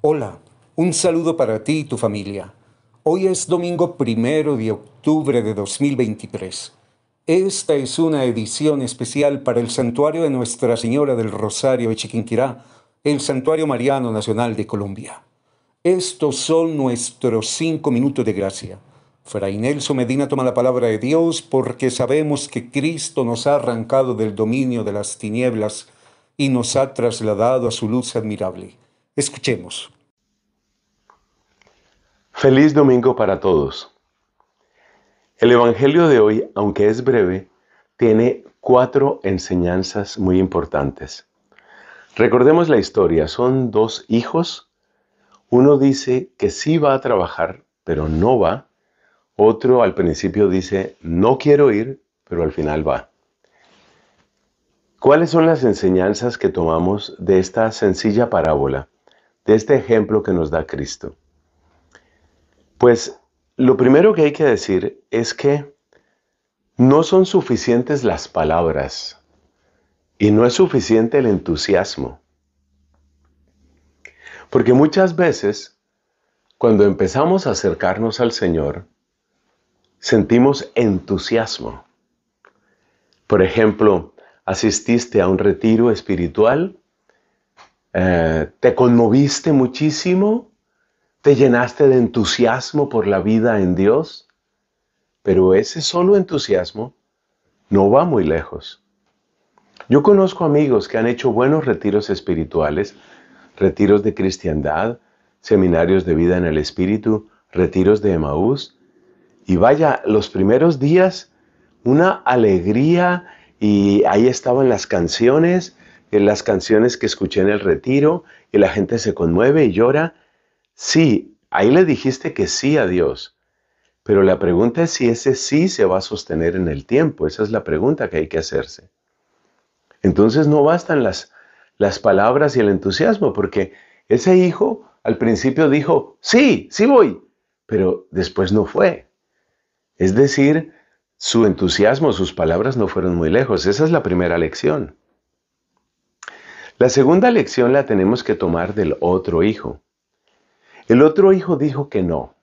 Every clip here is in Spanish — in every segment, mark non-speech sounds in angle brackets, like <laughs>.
Hola, un saludo para ti y tu familia. Hoy es domingo primero de octubre de 2023. Esta es una edición especial para el Santuario de Nuestra Señora del Rosario de Chiquinquirá, el Santuario Mariano Nacional de Colombia. Estos son nuestros cinco minutos de gracia. Fray Nelson Medina toma la palabra de Dios porque sabemos que Cristo nos ha arrancado del dominio de las tinieblas y nos ha trasladado a su luz admirable. Escuchemos. Feliz domingo para todos. El Evangelio de hoy, aunque es breve, tiene cuatro enseñanzas muy importantes. Recordemos la historia, son dos hijos. Uno dice que sí va a trabajar, pero no va. Otro al principio dice, no quiero ir, pero al final va. ¿Cuáles son las enseñanzas que tomamos de esta sencilla parábola? de este ejemplo que nos da Cristo? Pues lo primero que hay que decir es que no son suficientes las palabras y no es suficiente el entusiasmo. Porque muchas veces, cuando empezamos a acercarnos al Señor, sentimos entusiasmo. Por ejemplo, asististe a un retiro espiritual eh, te conmoviste muchísimo, te llenaste de entusiasmo por la vida en Dios, pero ese solo entusiasmo no va muy lejos. Yo conozco amigos que han hecho buenos retiros espirituales, retiros de cristiandad, seminarios de vida en el espíritu, retiros de Emaús, y vaya, los primeros días, una alegría, y ahí estaban las canciones, en las canciones que escuché en el retiro y la gente se conmueve y llora. Sí, ahí le dijiste que sí a Dios. Pero la pregunta es si ese sí se va a sostener en el tiempo. Esa es la pregunta que hay que hacerse. Entonces no bastan las, las palabras y el entusiasmo, porque ese hijo al principio dijo, sí, sí voy, pero después no fue. Es decir, su entusiasmo, sus palabras no fueron muy lejos. Esa es la primera lección. La segunda lección la tenemos que tomar del otro hijo. El otro hijo dijo que no.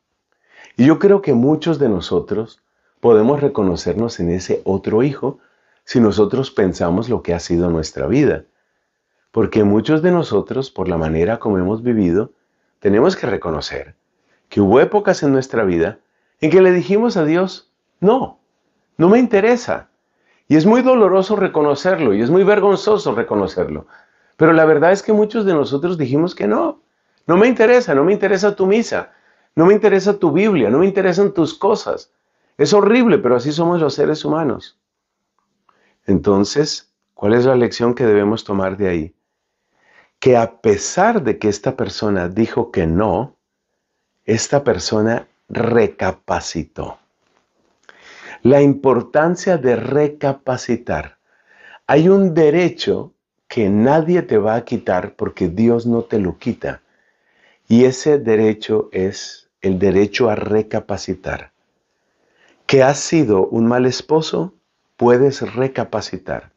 Y yo creo que muchos de nosotros podemos reconocernos en ese otro hijo si nosotros pensamos lo que ha sido nuestra vida. Porque muchos de nosotros, por la manera como hemos vivido, tenemos que reconocer que hubo épocas en nuestra vida en que le dijimos a Dios, no, no me interesa. Y es muy doloroso reconocerlo y es muy vergonzoso reconocerlo. Pero la verdad es que muchos de nosotros dijimos que no. No me interesa, no me interesa tu misa, no me interesa tu Biblia, no me interesan tus cosas. Es horrible, pero así somos los seres humanos. Entonces, ¿cuál es la lección que debemos tomar de ahí? Que a pesar de que esta persona dijo que no, esta persona recapacitó. La importancia de recapacitar. Hay un derecho que nadie te va a quitar porque Dios no te lo quita. Y ese derecho es el derecho a recapacitar. Que has sido un mal esposo, puedes recapacitar.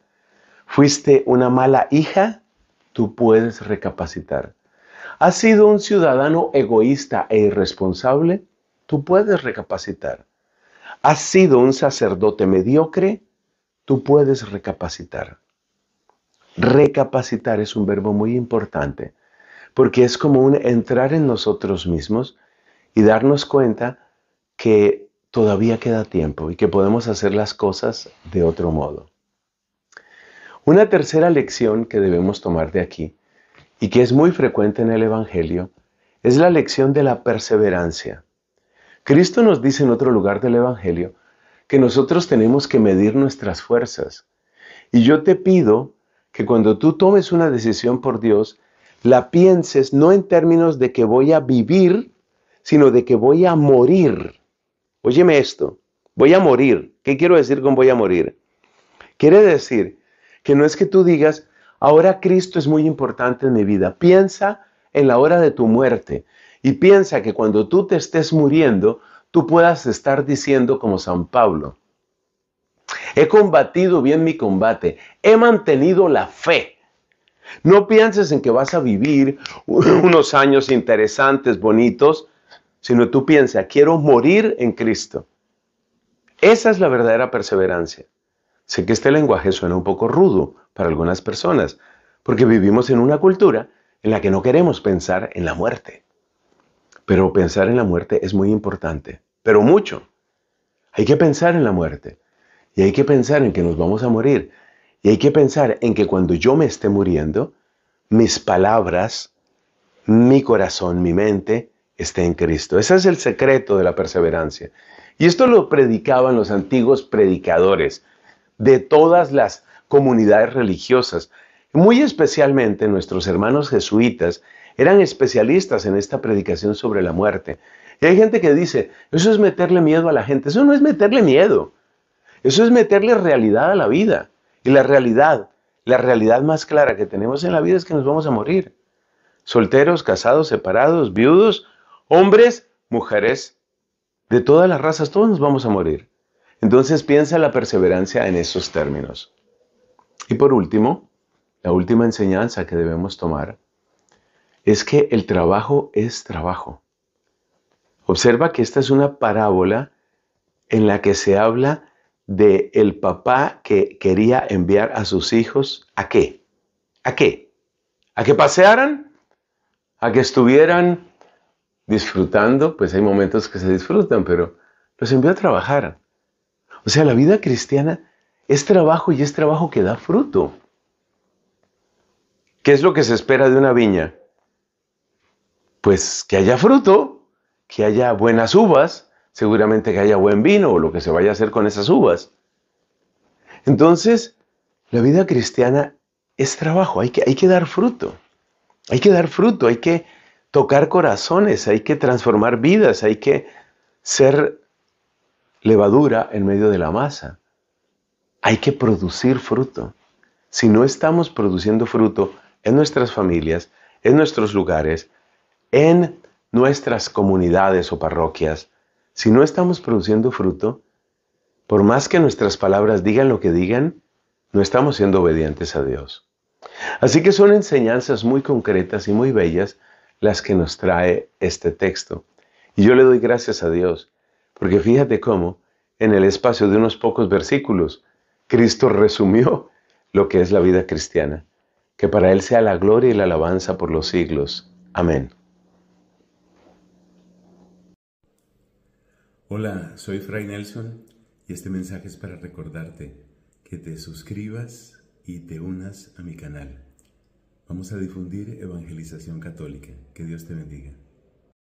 Fuiste una mala hija, tú puedes recapacitar. Has sido un ciudadano egoísta e irresponsable, tú puedes recapacitar. Has sido un sacerdote mediocre, tú puedes recapacitar. Recapacitar es un verbo muy importante porque es como un entrar en nosotros mismos y darnos cuenta que todavía queda tiempo y que podemos hacer las cosas de otro modo. Una tercera lección que debemos tomar de aquí y que es muy frecuente en el Evangelio es la lección de la perseverancia. Cristo nos dice en otro lugar del Evangelio que nosotros tenemos que medir nuestras fuerzas. Y yo te pido que cuando tú tomes una decisión por Dios, la pienses no en términos de que voy a vivir, sino de que voy a morir. Óyeme esto, voy a morir. ¿Qué quiero decir con voy a morir? Quiere decir que no es que tú digas, ahora Cristo es muy importante en mi vida. Piensa en la hora de tu muerte y piensa que cuando tú te estés muriendo, tú puedas estar diciendo como San Pablo, He combatido bien mi combate. He mantenido la fe. No pienses en que vas a vivir <laughs> unos años interesantes, bonitos, sino tú piensa, quiero morir en Cristo. Esa es la verdadera perseverancia. Sé que este lenguaje suena un poco rudo para algunas personas, porque vivimos en una cultura en la que no queremos pensar en la muerte. Pero pensar en la muerte es muy importante, pero mucho. Hay que pensar en la muerte. Y hay que pensar en que nos vamos a morir. Y hay que pensar en que cuando yo me esté muriendo, mis palabras, mi corazón, mi mente, esté en Cristo. Ese es el secreto de la perseverancia. Y esto lo predicaban los antiguos predicadores de todas las comunidades religiosas. Muy especialmente nuestros hermanos jesuitas eran especialistas en esta predicación sobre la muerte. Y hay gente que dice, eso es meterle miedo a la gente. Eso no es meterle miedo. Eso es meterle realidad a la vida. Y la realidad, la realidad más clara que tenemos en la vida es que nos vamos a morir. Solteros, casados, separados, viudos, hombres, mujeres, de todas las razas, todos nos vamos a morir. Entonces piensa la perseverancia en esos términos. Y por último, la última enseñanza que debemos tomar es que el trabajo es trabajo. Observa que esta es una parábola en la que se habla de el papá que quería enviar a sus hijos a qué? ¿A qué? ¿A que pasearan? ¿A que estuvieran disfrutando? Pues hay momentos que se disfrutan, pero los envió a trabajar. O sea, la vida cristiana es trabajo y es trabajo que da fruto. ¿Qué es lo que se espera de una viña? Pues que haya fruto, que haya buenas uvas, seguramente que haya buen vino o lo que se vaya a hacer con esas uvas. Entonces, la vida cristiana es trabajo, hay que, hay que dar fruto, hay que dar fruto, hay que tocar corazones, hay que transformar vidas, hay que ser levadura en medio de la masa. Hay que producir fruto. Si no estamos produciendo fruto en nuestras familias, en nuestros lugares, en nuestras comunidades o parroquias, si no estamos produciendo fruto, por más que nuestras palabras digan lo que digan, no estamos siendo obedientes a Dios. Así que son enseñanzas muy concretas y muy bellas las que nos trae este texto. Y yo le doy gracias a Dios, porque fíjate cómo en el espacio de unos pocos versículos Cristo resumió lo que es la vida cristiana. Que para Él sea la gloria y la alabanza por los siglos. Amén. Hola, soy Fray Nelson y este mensaje es para recordarte que te suscribas y te unas a mi canal. Vamos a difundir evangelización católica. Que Dios te bendiga.